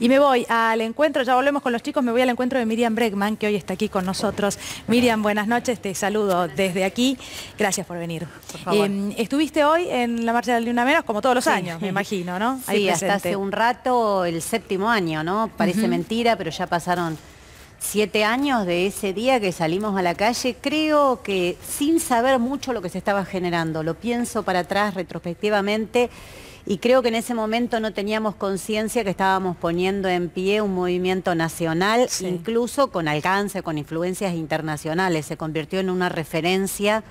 Y me voy al encuentro, ya volvemos con los chicos, me voy al encuentro de Miriam Bregman, que hoy está aquí con nosotros. Miriam, buenas noches, te saludo desde aquí. Gracias por venir. Em, estuviste hoy en la marcha del Luna Menos, como todos los años, me imagino, ¿no? Ahí sí, hasta hace un rato, el séptimo año, ¿no? Parece mentira, pero ya pasaron siete años de ese día que salimos a la calle, creo que sin saber mucho lo que se estaba generando, lo pienso para atrás retrospectivamente y creo que en ese momento no teníamos conciencia que estábamos poniendo en pie un movimiento nacional, incluso con alcance, con influencias internacionales. Se convirtió en una referencia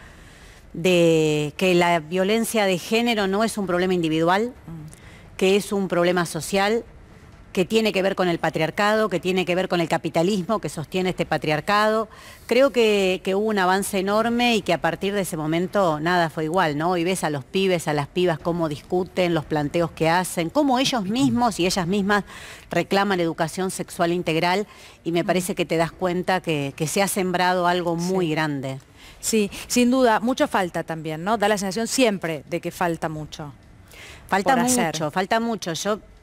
de que la violencia de género no es un problema individual, mm. que es un problema social, que tiene que ver con el patriarcado, que tiene que ver con el capitalismo que sostiene este patriarcado. Creo que, hubo un avance enorme y que a partir de ese momento nada fue igual, ¿no? Y ves a los pibes, a las pibas, cómo discuten, los planteos que hacen, cómo ellos mismos y ellas mismas reclaman educación sexual integral y me parece que te das cuenta que, se ha sembrado algo muy grande. Sí, sin duda, mucho falta también, ¿no? Da la sensación siempre de que falta mucho. Falta mucho, falta mucho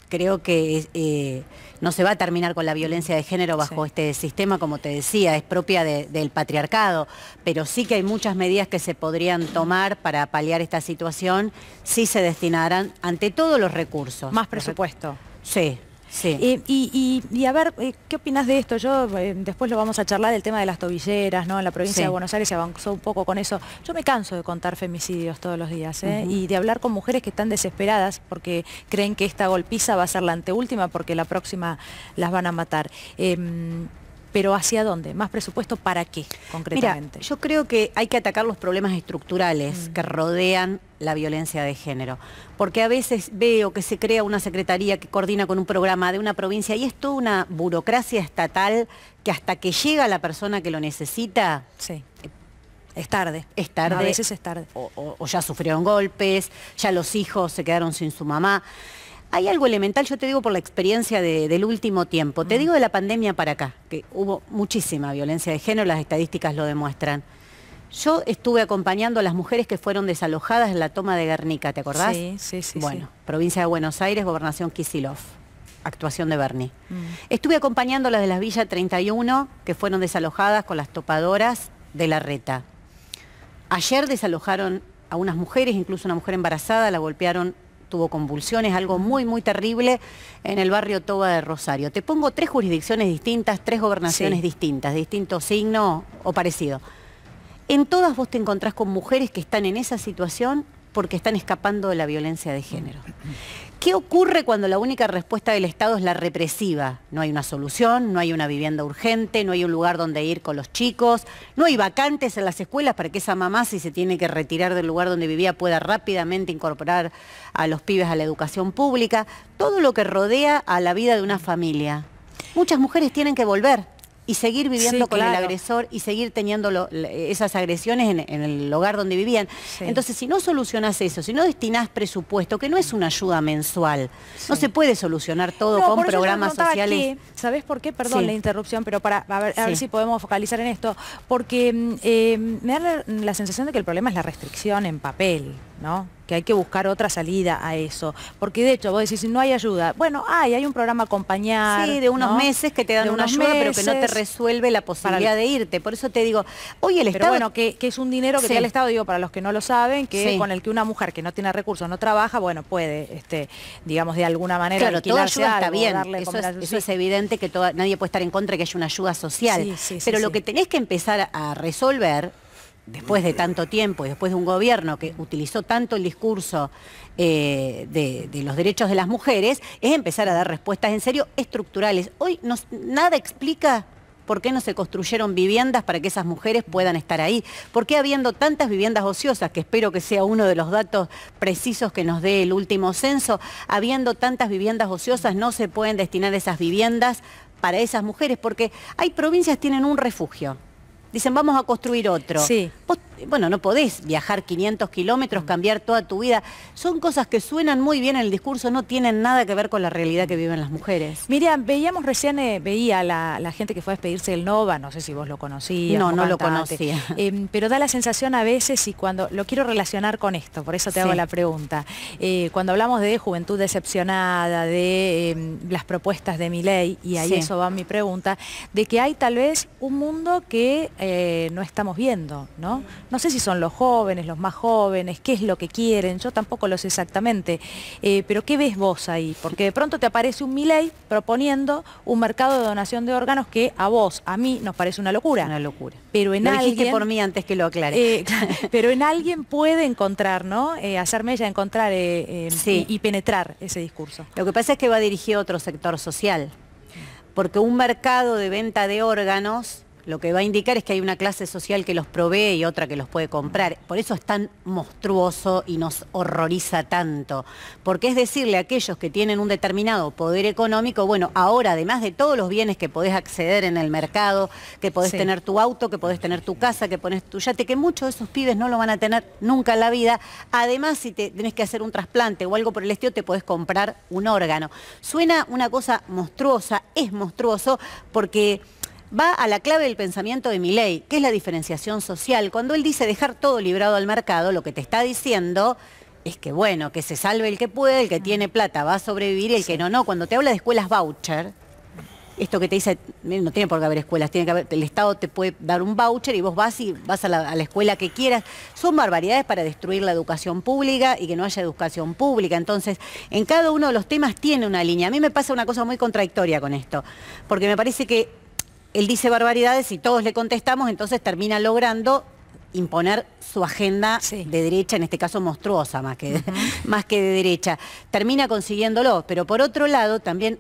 creo que eh, no se va a terminar con la violencia de género bajo este sistema, como te decía, es propia del patriarcado, pero sí que hay muchas medidas que se podrían tomar para paliar esta situación si se destinaran ante todos los recursos. Más presupuesto. Sí. Sí. Eh, y, a ver, eh, ¿qué opinas de esto? Yo eh, después lo vamos a charlar del tema de las tobilleras, ¿no? En la provincia de Buenos Aires se avanzó un poco con eso. Yo me canso de contar femicidios todos los días y de hablar con mujeres que están desesperadas porque creen que esta golpiza va a ser la anteúltima porque la próxima las van a matar. Em, pero ¿hacia dónde? ¿Más presupuesto para qué concretamente? Mira, yo creo que hay que atacar los problemas estructurales mm. que rodean la violencia de género, porque a veces veo que se crea una secretaría que coordina con un programa de una provincia y es toda una burocracia estatal que hasta que llega la persona que lo necesita... Sí. Eh, es tarde. Es tarde. A veces es tarde. o ya sufrieron golpes, ya los hijos se quedaron sin su mamá. Hay algo elemental, yo te digo por la experiencia del último tiempo, te mm. digo de la pandemia para acá, que hubo muchísima violencia de género, las estadísticas lo demuestran. Yo estuve acompañando a las mujeres que fueron desalojadas en la toma de Guernica, ¿te acordás? Sí, sí, sí. Bueno, provincia de Buenos Aires, gobernación Kisilov, actuación de Berni. Mm. Estuve acompañando a las de las Villa 31 que fueron desalojadas con las topadoras de la reta. Ayer desalojaron a unas mujeres, incluso una mujer embarazada, la golpearon tuvo convulsiones, algo muy, muy terrible en el barrio Toba de Rosario. Te pongo tres jurisdicciones distintas, tres gobernaciones distintas, distinto signo o parecido. En todas vos te encontrás con mujeres que están en esa situación porque están escapando de la violencia de género. ¿Qué ocurre cuando la única respuesta del Estado es la represiva? No hay una solución, no hay una vivienda urgente, no hay un lugar donde ir con los chicos, no hay vacantes en las escuelas para que esa mamá, si se tiene que retirar del lugar donde vivía, pueda rápidamente incorporar a los pibes a la educación pública. Todo lo que rodea a la vida de una familia. Muchas mujeres tienen que volver y seguir viviendo con el agresor y seguir teniendo esas agresiones en, el hogar donde vivían. Entonces, si no solucionas eso, si no destinás presupuesto, que no es una ayuda mensual, no se puede solucionar todo con programas sociales. Sabés por qué? Perdón la interrupción, pero para a ver, si podemos focalizar en esto, porque mm, eh, me da la sensación de que el problema es la restricción en papel. Que hay que buscar otra salida a eso. Porque de hecho, vos decís, no hay ayuda. Bueno, hay, hay un programa acompañado de unos meses que te dan una ayuda, pero que no te resuelve la posibilidad de irte. Por eso te digo, hoy el Estado... bueno, que, es un dinero que el Estado, digo, para los que no lo saben, que con el que una mujer que no tiene recursos, no trabaja, bueno, puede, este, digamos, de alguna manera Claro, toda ayuda está bien. Eso es, evidente que nadie puede estar en contra de que haya una ayuda social. pero lo que tenés que empezar a resolver después de tanto tiempo y después de un gobierno que utilizó tanto el discurso eh, de, los derechos de las mujeres, es empezar a dar respuestas en serio estructurales. Hoy nada explica por qué no se construyeron viviendas para que esas mujeres puedan estar ahí, por qué habiendo tantas viviendas ociosas, que espero que sea uno de los datos precisos que nos dé el último censo, habiendo tantas viviendas ociosas no se pueden destinar esas viviendas para esas mujeres, porque hay provincias que tienen un refugio dicen vamos a construir otro. Sí bueno, no podés viajar 500 kilómetros, mm. cambiar toda tu vida. Son cosas que suenan muy bien en el discurso, no tienen nada que ver con la realidad que viven las mujeres. Miriam, veíamos recién, eh, veía la, la gente que fue a despedirse del Nova, no sé si vos lo conocías. No, no lo conocía. Em, pero da la sensación a veces, y cuando lo quiero relacionar con esto, por eso te hago la pregunta, eh, cuando hablamos de juventud decepcionada, de em, las propuestas de mi ley, y ahí eso va mi pregunta, de que hay tal vez un mundo que eh, no estamos viendo, ¿no? no sé si son los jóvenes, los más jóvenes, qué es lo que quieren, yo tampoco lo sé exactamente, eh, pero ¿qué ves vos ahí? Porque de pronto te aparece un Miley proponiendo un mercado de donación de órganos que a vos, a mí, nos parece una locura. Una locura. Pero en alguien, por mí antes que lo aclare. Eh, pero en alguien puede encontrar, ¿no? Eh, hacerme ella encontrar y, y penetrar ese discurso. Lo que pasa es que va dirigido a otro sector social, porque un mercado de venta de órganos lo que va a indicar es que hay una clase social que los provee y otra que los puede comprar. Por eso es tan monstruoso y nos horroriza tanto. Porque es decirle a aquellos que tienen un determinado poder económico, bueno, ahora además de todos los bienes que podés acceder en el mercado, que podés tener tu auto, que podés tener tu casa, que pones tu yate, que muchos de esos pibes no lo van a tener nunca en la vida. Además, si te tenés que hacer un trasplante o algo por el estilo, te podés comprar un órgano. Suena una cosa monstruosa, es monstruoso, porque va a la clave del pensamiento de ley, que es la diferenciación social. Cuando él dice dejar todo librado al mercado, lo que te está diciendo es que bueno, que se salve el que puede, el que tiene plata va a sobrevivir, el que no, no. Cuando te habla de escuelas voucher, esto que te dice, eh, no tiene por qué haber escuelas, tiene que haber, el Estado te puede dar un voucher y vos vas y vas a la, escuela que quieras. Son barbaridades para destruir la educación pública y que no haya educación pública. Entonces, en cada uno de los temas tiene una línea. A mí me pasa una cosa muy contradictoria con esto, porque me parece que él dice barbaridades y todos le contestamos, entonces termina logrando imponer su agenda de derecha, en este caso monstruosa más que, más que de derecha. Termina consiguiéndolo, pero por otro lado también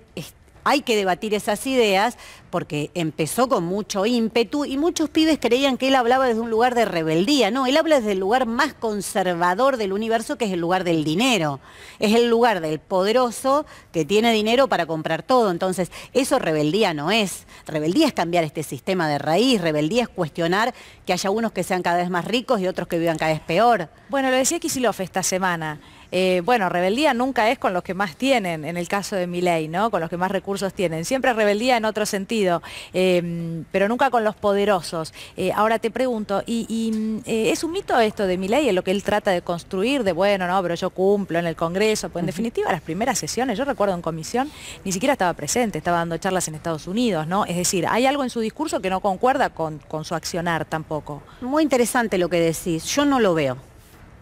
hay que debatir esas ideas, porque empezó con mucho ímpetu y muchos pibes creían que él hablaba desde un lugar de rebeldía. No, él habla desde el lugar más conservador del universo, que es el lugar del dinero. Es el lugar del poderoso que tiene dinero para comprar todo. Entonces, eso rebeldía no es. Rebeldía es cambiar este sistema de raíz, rebeldía es cuestionar que haya unos que sean cada vez más ricos y otros que vivan cada vez peor. Bueno, lo decía Kisilov esta semana. Eh, bueno, rebeldía nunca es con los que más tienen, en el caso de Milei, ¿no? Con los que más recursos tienen. Siempre rebeldía en otro sentido, em, pero nunca con los poderosos. Eh, ahora te pregunto, mm, eh, es un mito esto de Milei, en lo que él trata de construir, de bueno, no, pero yo cumplo en el Congreso? Pues en definitiva, las primeras sesiones, yo recuerdo en comisión, ni siquiera estaba presente, estaba dando charlas en Estados Unidos, ¿no? Es decir, hay algo en su discurso que no concuerda con su accionar tampoco. Muy interesante lo que decís, yo no lo veo.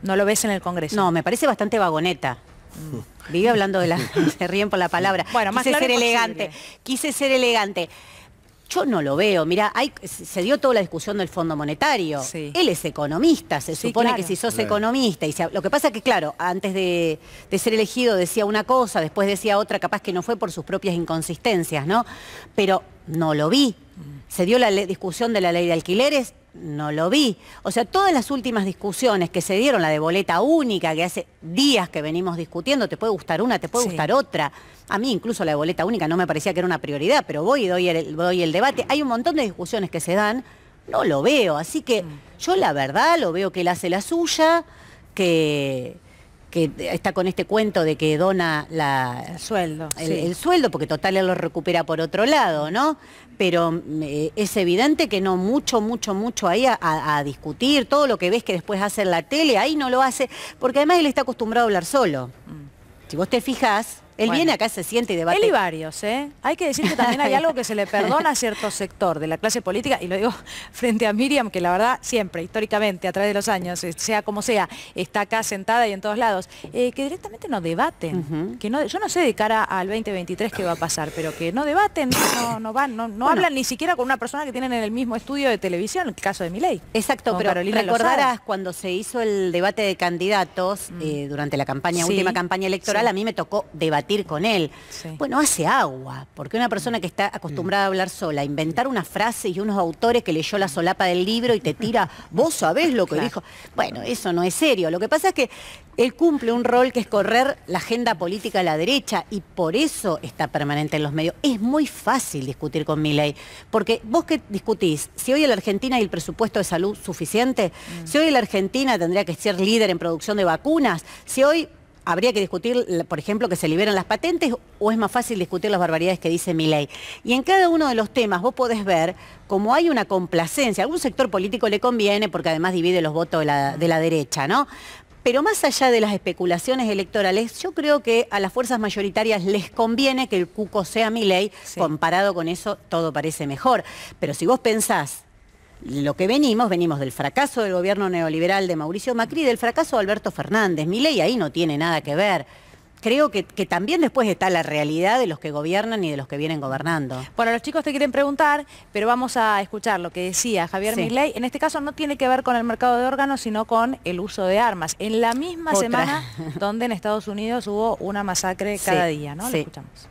No lo ves en el Congreso. No, me parece bastante vagoneta. Mm. Vive hablando de la... se ríen por la palabra. Bueno, más Quise ser elegante. Quise ser elegante. Yo no lo veo. Mira, se dio toda la discusión del Fondo Monetario. Él es economista. Se supone que si sos economista. Y lo que pasa es que, claro, antes de, de, ser elegido decía una cosa, después decía otra, capaz que no fue por sus propias inconsistencias, ¿no? Pero no lo vi. Mm. Se dio la discusión de la ley de alquileres no lo vi. O sea, todas las últimas discusiones que se dieron, la de boleta única, que hace días que venimos discutiendo, te puede gustar una, te puede gustar otra. A mí incluso la de boleta única no me parecía que era una prioridad, pero voy y doy el, el debate. Hay un montón de discusiones que se dan, no lo veo. Así que mm. yo la verdad lo veo que él hace la suya, que que está con este cuento de que dona el, sueldo, el, sueldo, porque total él lo recupera por otro lado, ¿no? Pero mm, eh, es evidente que no mucho, mucho, mucho ahí a, discutir, todo lo que ves que después hace en la tele, ahí no lo hace, porque además él está acostumbrado a hablar solo. Mm. Si vos te fijás, él viene acá, se siente y debate. Él y varios, ¿eh? Hay que decir que también hay algo que se le perdona a cierto sector de la clase política, y lo digo frente a Miriam, que la verdad siempre, históricamente, a través de los años, eh, sea como sea, está acá sentada y en todos lados, eh, que directamente no debaten. que no, yo no sé de cara al 2023 qué va a pasar, pero que no debaten, no, van, no, no hablan ni siquiera con una persona que tienen en el mismo estudio de televisión, el caso de Miley. Exacto, pero recordarás cuando se hizo el debate de candidatos mm. eh, durante la campaña, última campaña electoral, a mí me tocó debatir con él. Bueno, hace agua, porque una persona que está acostumbrada a hablar sola, inventar una frase y unos autores que leyó la solapa del libro y te tira, vos sabés lo que dijo. Bueno, eso no es serio. Lo que pasa es que él cumple un rol que es correr la agenda política de la derecha y por eso está permanente en los medios. Es muy fácil discutir con Milay, porque vos que discutís, si hoy en la Argentina hay el presupuesto de salud suficiente, mm. si hoy en la Argentina tendría que ser líder en producción de vacunas, si hoy habría que discutir, por ejemplo, que se liberen las patentes o es más fácil discutir las barbaridades que dice mi ley. Y en cada uno de los temas vos podés ver como hay una complacencia. algún sector político le conviene porque además divide los votos de la, derecha, ¿no? Pero más allá de las especulaciones electorales, yo creo que a las fuerzas mayoritarias les conviene que el cuco sea mi ley. Comparado con eso, todo parece mejor. Pero si vos pensás lo que venimos, venimos del fracaso del gobierno neoliberal de Mauricio Macri y del fracaso de Alberto Fernández. Mi ley ahí no tiene nada que ver. Creo que, también después está la realidad de los que gobiernan y de los que vienen gobernando. Bueno, los chicos te quieren preguntar, pero vamos a escuchar lo que decía Javier Milei. En este caso no tiene que ver con el mercado de órganos, sino con el uso de armas. En la misma semana donde en Estados Unidos hubo una masacre cada día, ¿no? Lo escuchamos.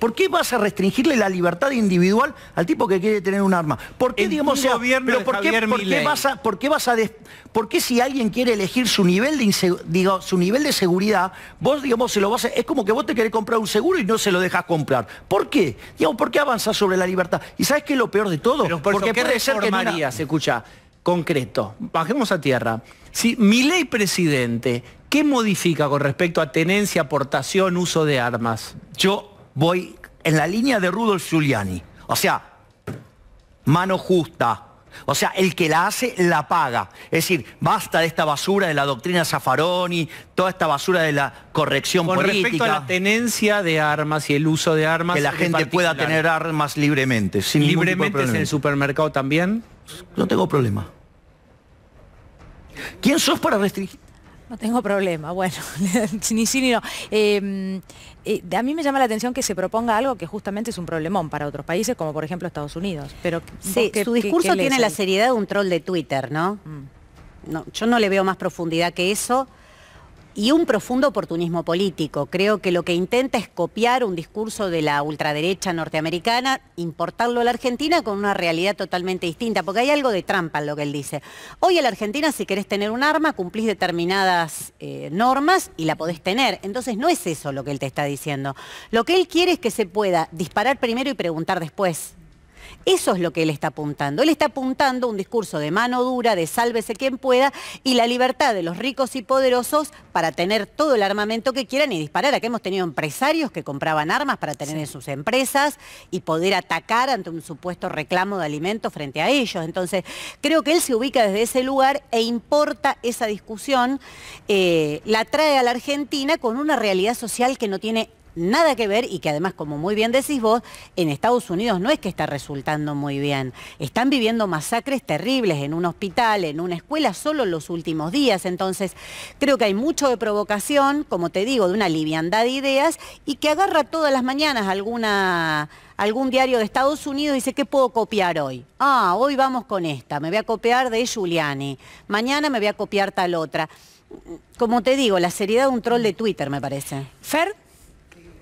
¿Por qué vas a restringirle la libertad individual al tipo que quiere tener un arma? ¿Por qué, digamos, sea, pero por qué, por qué, vas a, por qué si alguien quiere elegir su nivel de su nivel de seguridad, vos, digamos, se lo vas es como que vos te querés comprar un seguro y no se lo dejas comprar. ¿Por qué? Digamos, ¿por qué avanzas sobre la libertad? ¿Y sabes qué es lo peor de todo? por Porque ¿qué puede ser que María se escucha concreto. Bajemos a tierra. Si mi ley presidente, ¿qué modifica con respecto a tenencia, aportación, uso de armas? Yo voy en la línea de Rudolf Giuliani. O sea, mano justa. O sea, el que la hace, la paga. Es decir, basta de esta basura de la doctrina Zaffaroni, toda esta basura de la corrección Con política. Respecto a la tenencia de armas y el uso de armas. Que la gente pueda tener armas libremente. Sin ¿Libremente en el supermercado también? No tengo problema. ¿Quién sos para restringir? No tengo problema, bueno, ni sí ni no. Em, eh, a mí me llama la atención que se proponga algo que justamente es un problemón para otros países, como por ejemplo Estados Unidos. Pero sí, su discurso tiene la seriedad de un troll de Twitter, mm. no yo no le veo más profundidad que eso y un profundo oportunismo político. Creo que lo que intenta es copiar un discurso de la ultraderecha norteamericana, importarlo a la Argentina con una realidad totalmente distinta, porque hay algo de trampa en lo que él dice. Hoy en la Argentina si querés tener un arma, cumplís determinadas eh, normas y la podés tener. Entonces no es eso lo que él te está diciendo. Lo que él quiere es que se pueda disparar primero y preguntar después. Eso es lo que él está apuntando. Él está apuntando un discurso de mano dura, de sálvese quien pueda, y la libertad de los ricos y poderosos para tener todo el armamento que quieran y disparar. Aquí hemos tenido empresarios que compraban armas para tener en sus empresas y poder atacar ante un supuesto reclamo de alimentos frente a ellos. Entonces, creo que él se ubica desde ese lugar e importa esa discusión, eh, la trae a la Argentina con una realidad social que no tiene nada que ver y que además, como muy bien decís vos, en Estados Unidos no es que está resultando muy bien. Están viviendo masacres terribles en un hospital, en una escuela, solo en los últimos días. Entonces, creo que hay mucho de provocación, como te digo, de una liviandad de ideas y que agarra todas las mañanas alguna algún diario de Estados Unidos y dice, ¿qué puedo copiar hoy? Ah, hoy vamos con esta, me voy a copiar de Giuliani, mañana me voy a copiar tal otra. Como te digo, la seriedad de un troll de Twitter, me parece. Fer,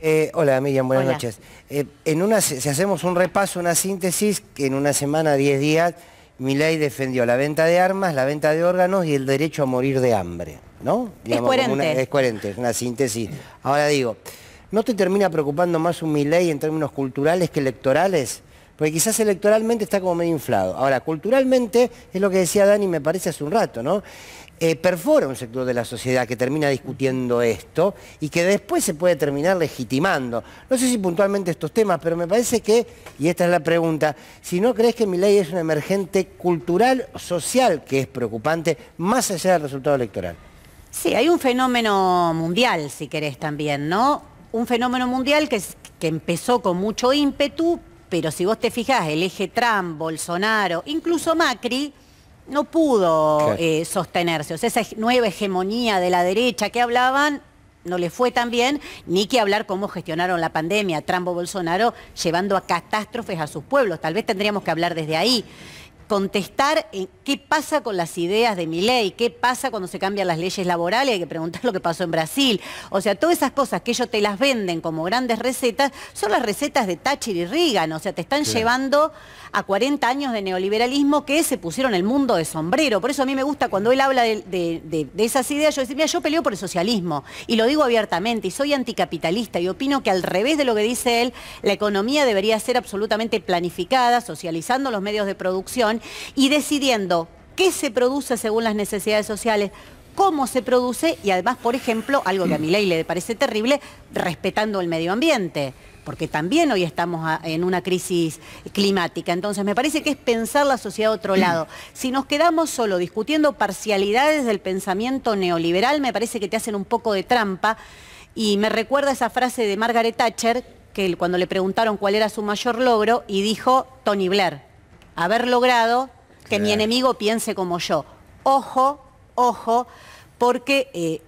eh, hola, Miriam, buenas noches. Eh, en una, si hacemos un repaso, una síntesis, que en una semana, 10 días, Milay defendió la venta de armas, la venta de órganos y el derecho a morir de hambre, ¿no? Digamos, es coherente. Una, es coherente, una síntesis. Ahora digo, ¿no te termina preocupando más un ley en términos culturales que electorales? Porque quizás electoralmente está como medio inflado. Ahora, culturalmente, es lo que decía Dani, me parece hace un rato, ¿no? Eh, perfora un sector de la sociedad que termina discutiendo esto y que después se puede terminar legitimando. No sé si puntualmente estos temas, pero me parece que, y esta es la pregunta, si no crees que mi ley es una emergente cultural, social, que es preocupante, más allá del resultado electoral. Sí, hay un fenómeno mundial, si querés también, ¿no? Un fenómeno mundial que empezó con mucho ímpetu, pero si vos te fijás, el eje Trump, Bolsonaro, incluso Macri, no pudo eh, sostenerse. esa nueva hegemonía de la derecha que hablaban no le fue tan bien, ni que hablar cómo gestionaron la pandemia, Trump o Bolsonaro, llevando a catástrofes a sus pueblos. Tal vez tendríamos que hablar desde ahí contestar eh, qué pasa con las ideas de mi ley, qué pasa cuando se cambian las leyes laborales, hay que preguntar lo que pasó en Brasil. O sea, todas esas cosas que ellos te las venden como grandes recetas son las recetas de Thatcher y Reagan. O sea, te están llevando a 40 años de neoliberalismo que se pusieron el mundo de sombrero. Por eso a mí me gusta cuando él habla de, esas ideas, yo decía, mira, yo peleo por el socialismo y lo digo abiertamente y soy anticapitalista y opino que al revés de lo que dice él, la economía debería ser absolutamente planificada, socializando los medios de producción y decidiendo qué se produce según las necesidades sociales, cómo se produce y además, por ejemplo, algo que a mi ley le parece terrible, respetando el medio ambiente, porque también hoy estamos en una crisis climática. Entonces, me parece que es pensar la sociedad a otro lado. Si nos quedamos solo discutiendo parcialidades del pensamiento neoliberal, me parece que te hacen un poco de trampa y me recuerda esa frase de Margaret Thatcher, que cuando le preguntaron cuál era su mayor logro, y dijo Tony Blair haber logrado que mi enemigo piense como yo. Ojo, ojo, porque eh,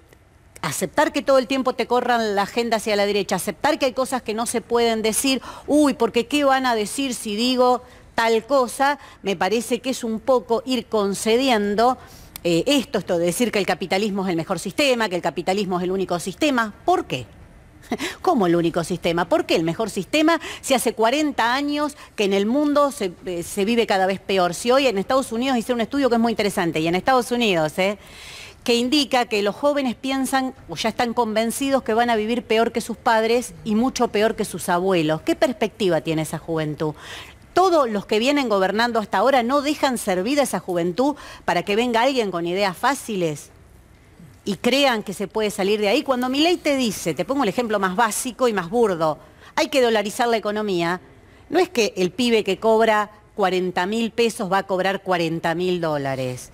aceptar que todo el tiempo te corran la agenda hacia la derecha, aceptar que hay cosas que no se pueden decir, uy, porque qué van a decir si digo tal cosa, me parece que es un poco ir concediendo eh, esto, esto de decir que el capitalismo es el mejor sistema, que el capitalismo es el único sistema. ¿Por qué? ¿Cómo el único sistema? ¿Por qué el mejor sistema si hace 40 años que en el mundo eh, se, vive cada vez peor? Si hoy en Estados Unidos hice un estudio que es muy interesante, y en Estados Unidos, eh, que indica que los jóvenes piensan o ya están convencidos que van a vivir peor que sus padres y mucho peor que sus abuelos. ¿Qué perspectiva tiene esa juventud? todos los que vienen gobernando hasta ahora no dejan servida esa juventud para que venga alguien con ideas fáciles y crean que se puede salir de ahí. Cuando mi ley te dice, te pongo el ejemplo más básico y más burdo, hay que dolarizar la economía, no es que el pibe que cobra 40 mil pesos va a cobrar 40 mil dólares.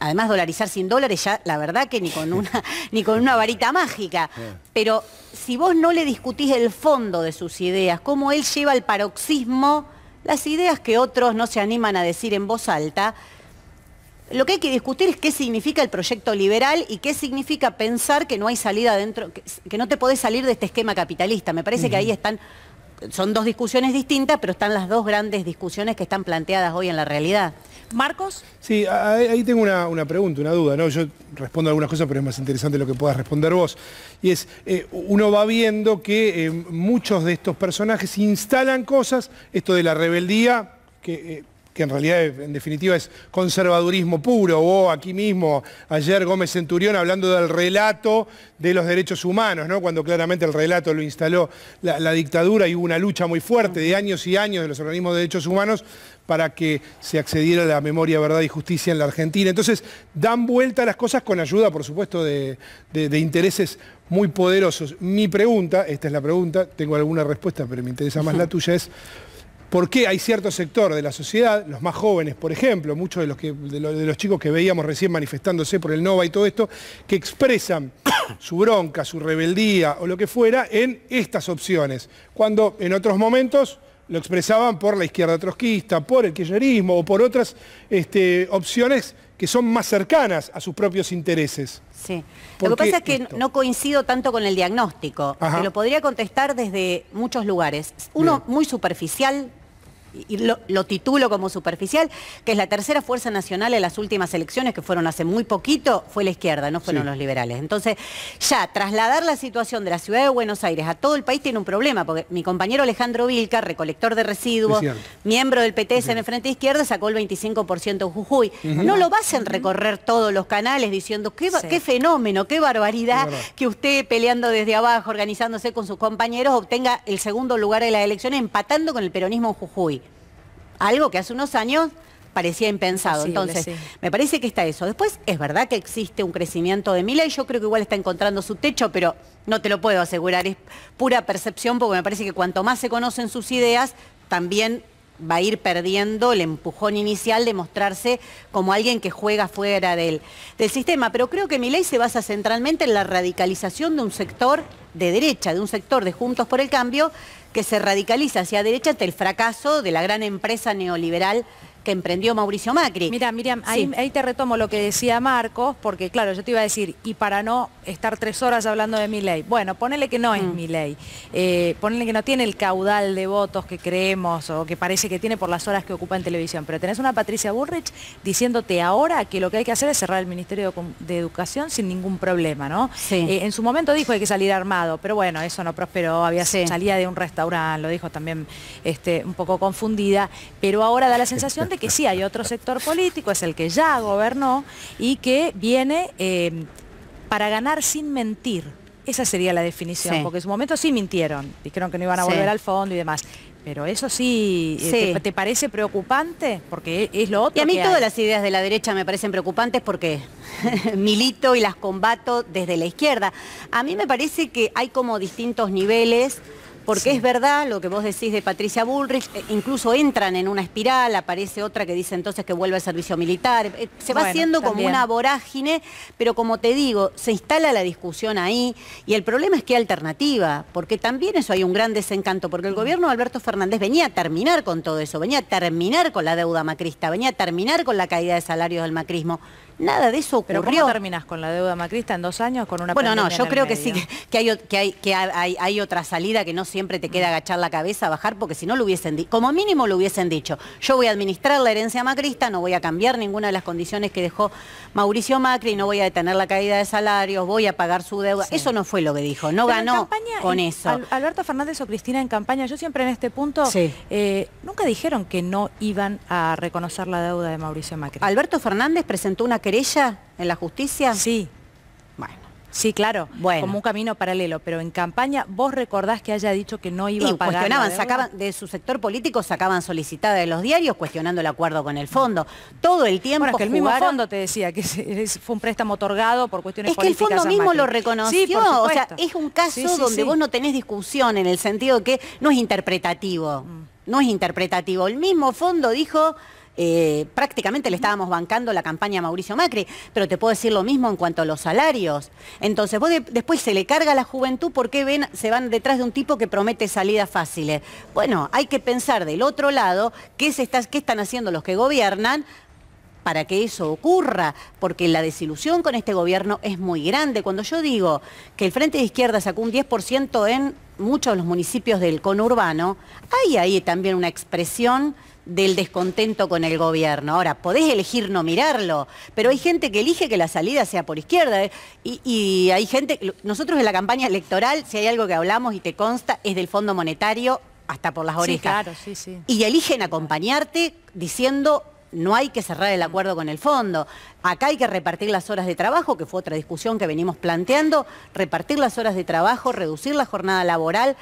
Además, dolarizar sin dólares ya, la verdad que ni con una, ni con una varita mágica. Ah. Pero si vos no le discutís el fondo de sus ideas, cómo él lleva al paroxismo las ideas que otros no se animan a decir en voz alta, lo que hay que discutir es qué significa el proyecto liberal y qué significa pensar que no hay salida dentro, que, no te podés salir de este esquema capitalista. Me parece que ahí están, son dos discusiones distintas, pero están las dos grandes discusiones que están planteadas hoy en la realidad. Marcos. Sí, ahí tengo una, pregunta, una duda, ¿no? Yo respondo algunas cosas, pero es más interesante lo que puedas responder vos. Y es, eh, uno va viendo que eh, muchos de estos personajes instalan cosas, esto de la rebeldía, que eh, que en realidad en definitiva es conservadurismo puro, o aquí mismo, ayer Gómez Centurión hablando del relato de los derechos humanos, ¿no? cuando claramente el relato lo instaló la, dictadura y hubo una lucha muy fuerte de años y años de los organismos de derechos humanos para que se accediera a la memoria, verdad y justicia en la Argentina. Entonces, dan vuelta las cosas con ayuda, por supuesto, de intereses muy poderosos. Mi pregunta, esta es la pregunta, tengo alguna respuesta, pero me interesa más la tuya, es por qué hay cierto sector de la sociedad, los más jóvenes, por ejemplo, muchos de los, chicos que veíamos recién manifestándose por el Nova y todo esto, que expresan su bronca, su rebeldía o lo que fuera en estas opciones, cuando en otros momentos lo expresaban por la izquierda trotskista, por el kirchnerismo o por otras este, opciones que son más cercanas a sus propios intereses. Sí. Lo que pasa es que no coincido tanto con el diagnóstico. Se lo podría contestar desde muchos lugares. Uno muy superficial, y lo, titulo como superficial, que es la tercera fuerza nacional en las últimas elecciones, que fueron hace muy poquito, fue la izquierda, no fueron los liberales. Entonces, ya trasladar la situación de la ciudad de Buenos Aires a todo el país tiene un problema, porque mi compañero Alejandro Vilca, recolector de residuos, miembro del PTS en el Frente Izquierda, sacó el 25% en Jujuy. No lo vas a recorrer todos los canales diciendo qué, qué fenómeno, qué barbaridad que usted peleando desde abajo, organizándose con sus compañeros, obtenga el segundo lugar de las elecciones, empatando con el peronismo en Jujuy algo que hace unos años parecía impensado. Entonces, me parece que está eso. Después, es verdad que existe un crecimiento de mi ley. yo creo que igual está encontrando su techo, pero no te lo puedo asegurar, es pura percepción porque me parece que cuanto más se conocen sus ideas, también va a ir perdiendo el empujón inicial de mostrarse como alguien que juega fuera del, del sistema. Pero creo que mi ley se basa centralmente en la radicalización de un sector de derecha, de un sector de Juntos por el Cambio, que se radicaliza hacia derecha ante el fracaso de la gran empresa neoliberal que emprendió Mauricio Macri. Mira, Miriam, ahí, te retomo lo que decía Marcos, porque claro, yo te iba a decir, y para no estar tres horas hablando de mi ley, bueno, ponele que no es mm. mi ley, eh, ponele que no tiene el caudal de votos que creemos o que parece que tiene por las horas que ocupa en televisión, pero tenés una Patricia Burrich diciéndote ahora que lo que hay que hacer es cerrar el Ministerio de Educación sin ningún problema, ¿no? Eh, en su momento dijo que hay que salir armado, pero bueno, eso no prosperó, había salía de un restaurante, lo dijo también este, un poco confundida, pero ahora da la sensación que sí hay otro sector político, es el que ya gobernó y que viene eh, para ganar sin mentir. Esa sería la definición, porque en su momento sí mintieron, dijeron que no iban a volver al fondo y demás. Pero eso sí, eh, ¿te, parece preocupante? Porque es lo otro. Y a mí todas las ideas de la derecha me parecen preocupantes porque milito y las combato desde la izquierda. A mí me parece que hay como distintos niveles porque es verdad lo que vos decís de Patricia Bullrich, eh, incluso entran en una espiral, aparece otra que dice entonces que vuelve al servicio militar. Eh, se va haciendo como una vorágine, pero como te digo, se instala la discusión ahí y el problema es hay alternativa, porque también eso hay un gran desencanto, porque el mm. gobierno de Alberto Fernández venía a terminar con todo eso, venía a terminar con la deuda macrista, venía a terminar con la caída de salarios del macrismo. Nada de eso ocurrió. ¿Pero cómo terminas con la deuda macrista en dos años con una Bueno, no, yo creo que sí, que, hay, que, hay, que hay, otra salida que no siempre te queda agachar la cabeza, bajar, porque si no lo hubiesen dicho, como mínimo lo hubiesen dicho, yo voy a administrar la herencia macrista, no voy a cambiar ninguna de las condiciones que dejó Mauricio Macri, no voy a detener la caída de salarios, voy a pagar su deuda. Eso no fue lo que dijo, no ganó con eso. Alberto Fernández o Cristina en campaña, yo siempre en este punto, eh, nunca dijeron que no iban a reconocer la deuda de Mauricio Macri. Alberto Fernández presentó una que ella en la justicia? Sí. Bueno. Sí, claro, bueno. como un camino paralelo, pero en campaña vos recordás que haya dicho que no iba a pagar. cuestionaban, sacaban, de su sector político sacaban solicitada de los diarios cuestionando el acuerdo con el fondo. Todo el tiempo el mismo fondo te decía que fue un préstamo otorgado por cuestiones políticas. Es que el fondo mismo lo reconoció, o sea, es un caso donde vos no tenés discusión en el sentido que no es interpretativo, mm. no es interpretativo. El mismo fondo dijo eh, prácticamente le estábamos bancando la campaña a Mauricio Macri, pero te puedo decir lo mismo en cuanto a los salarios. Entonces, después se le carga a la juventud porque se van detrás de un tipo que promete salidas fáciles. Bueno, hay que pensar del otro lado qué, qué están haciendo los que gobiernan para que eso ocurra, porque la desilusión con este gobierno es muy grande. Cuando yo digo que el Frente de Izquierda sacó un 10% en muchos de los municipios del conurbano, hay ahí también una expresión del descontento con el gobierno. Ahora, podés elegir no mirarlo, pero hay gente que elige que la salida sea por izquierda. ¿eh? Y, y, hay gente, nosotros en la campaña electoral, si hay algo que hablamos y te consta, es del Fondo Monetario hasta por las orejas. claro, sí, sí. Y eligen acompañarte diciendo no hay que cerrar el acuerdo con el fondo. Acá hay que repartir las horas de trabajo, que fue otra discusión que venimos planteando, repartir las horas de trabajo, reducir la jornada laboral,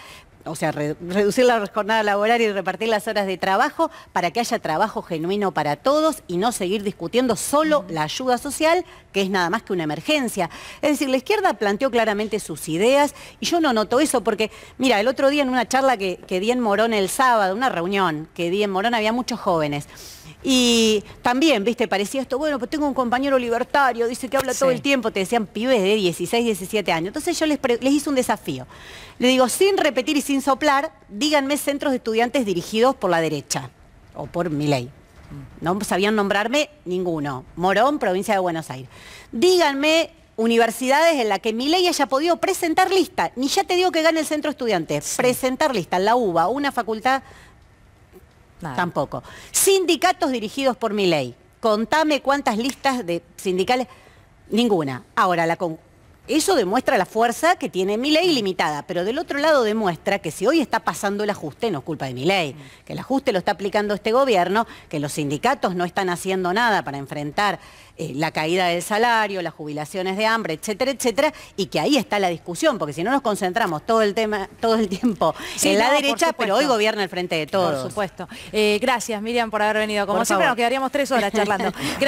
o sea, reducir la jornada laboral y repartir las horas de trabajo para que haya trabajo genuino para todos y no seguir discutiendo solo la ayuda social, que es nada más que una emergencia. Es decir, la izquierda planteó claramente sus ideas y yo no noto eso porque, mira, el otro día en una charla que, que di en Morón el sábado, una reunión que di en Morón, había muchos jóvenes. Y también, viste, parecía esto, bueno, pues tengo un compañero libertario, dice que habla todo el tiempo, te decían pibes de 16, 17 años. Entonces yo les, hice un desafío. Le digo, sin repetir y sin soplar, díganme centros de estudiantes dirigidos por la derecha o por mi ley. No sabían nombrarme ninguno. Morón, provincia de Buenos Aires. Díganme universidades en las que mi ley haya podido presentar lista. Ni ya te digo que gane el centro estudiante. Presentar lista, la UBA, una facultad Tampoco. Sindicatos dirigidos por mi ley. Contame cuántas listas de sindicales. Ninguna. Ahora, la, con eso demuestra la fuerza que tiene mi ley limitada, pero del otro lado demuestra que si hoy está pasando el ajuste, no es culpa de mi ley, que el ajuste lo está aplicando este gobierno, que los sindicatos no están haciendo nada para enfrentar eh, la caída del salario, las jubilaciones de hambre, etcétera, etcétera, y que ahí está la discusión, porque si no nos concentramos todo el tema, todo el tiempo en la derecha, pero hoy gobierna el frente de todos. Por supuesto. Eh, gracias, Miriam, por haber venido. Como siempre, nos quedaríamos tres horas charlando.